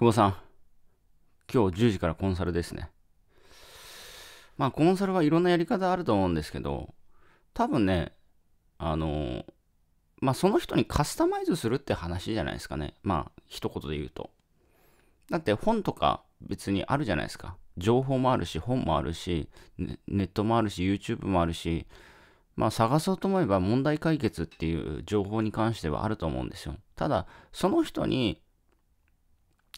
久保さん、今日10時からコンサルですね。まあ、コンサルはいろんなやり方あると思うんですけど、多分ね、あの、まあ、その人にカスタマイズするって話じゃないですかね。まあ、一言で言うと。だって本とか別にあるじゃないですか。情報もあるし、本もあるし、ネットもあるし、YouTube もあるし、まあ探そうと思えば問題解決っていう情報に関してはあると思うんですよ。ただ、その人に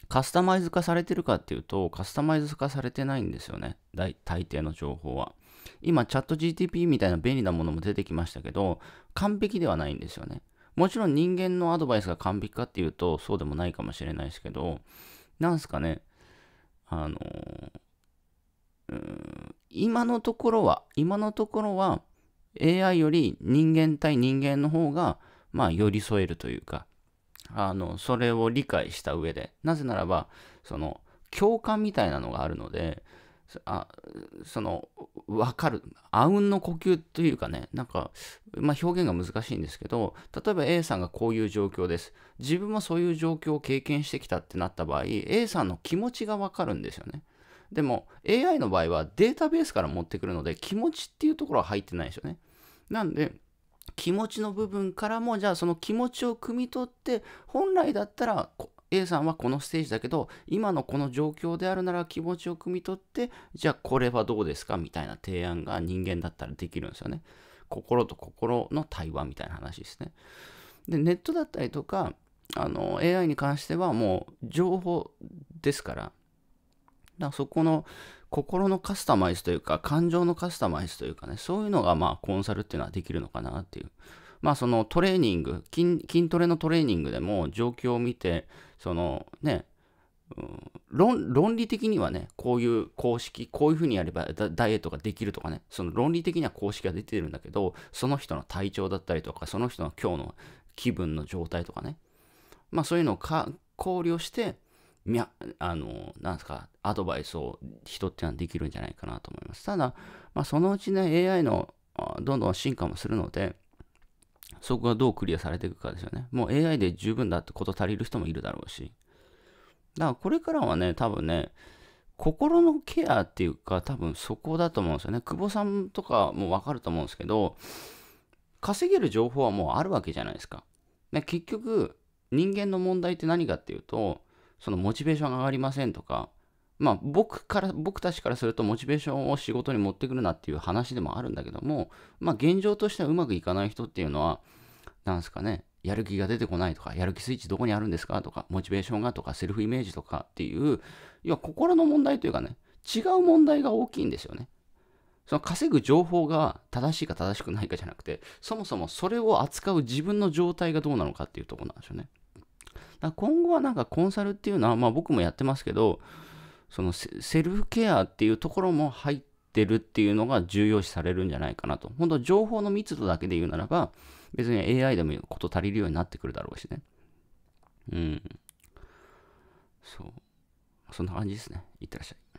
カスタマイズ化されてるかっていうと、カスタマイズ化されてないんですよね。大大抵の情報は。今、チャット GTP みたいな便利なものも出てきましたけど、完璧ではないんですよね。もちろん人間のアドバイスが完璧かっていうと、そうでもないかもしれないですけど、なんすかね、あのー、ん、今のところは、今のところは、AI より人間対人間の方が、まあ、寄り添えるというか、あの、それを理解した上で、なぜならば、その、共感みたいなのがあるので、あその分かるあうんの呼吸というかねなんか、まあ、表現が難しいんですけど例えば A さんがこういう状況です自分もそういう状況を経験してきたってなった場合 A さんの気持ちが分かるんですよねでも AI の場合はデータベースから持ってくるので気持ちっていうところは入ってないですよねなんで気持ちの部分からもじゃあその気持ちを汲み取って本来だったら A さんはこのステージだけど今のこの状況であるなら気持ちを汲み取ってじゃあこれはどうですかみたいな提案が人間だったらできるんですよね心と心の対話みたいな話ですねでネットだったりとかあの AI に関してはもう情報ですからだからそこの心のカスタマイズというか、感情のカスタマイズというかね、そういうのがまあコンサルっていうのはできるのかなっていう。まあそのトレーニング筋、筋トレのトレーニングでも状況を見て、そのね、うん、論論理的にはね、こういう公式、こういうふうにやればダイエットができるとかね、その論理的には公式が出てるんだけど、その人の体調だったりとか、その人の今日の気分の状態とかね、まあそういうのを考慮して、みゃ、あの、なんですか、アドバイスを人ってのはできるんじゃないかなと思います。ただ、まあ、そのうちね、AI のどんどん進化もするので、そこがどうクリアされていくかですよね。もう AI で十分だってこと足りる人もいるだろうし。だからこれからはね、多分ね、心のケアっていうか、多分そこだと思うんですよね。久保さんとかもわかると思うんですけど、稼げる情報はもうあるわけじゃないですか。ね、結局、人間の問題って何かっていうと、そのモチベーションが上がりませんとか、まあ僕から、僕たちからするとモチベーションを仕事に持ってくるなっていう話でもあるんだけども、まあ現状としてはうまくいかない人っていうのは、なんですかね、やる気が出てこないとか、やる気スイッチどこにあるんですかとか、モチベーションがとか、セルフイメージとかっていう、要は心の問題というかね、違う問題が大きいんですよね。その稼ぐ情報が正しいか正しくないかじゃなくて、そもそもそれを扱う自分の状態がどうなのかっていうところなんですよね。だ今後はなんかコンサルっていうのは、まあ僕もやってますけど、そのセルフケアっていうところも入ってるっていうのが重要視されるんじゃないかなと。本当情報の密度だけで言うならば、別に AI でもこと足りるようになってくるだろうしね。うん。そう。そんな感じですね。いってらっしゃい。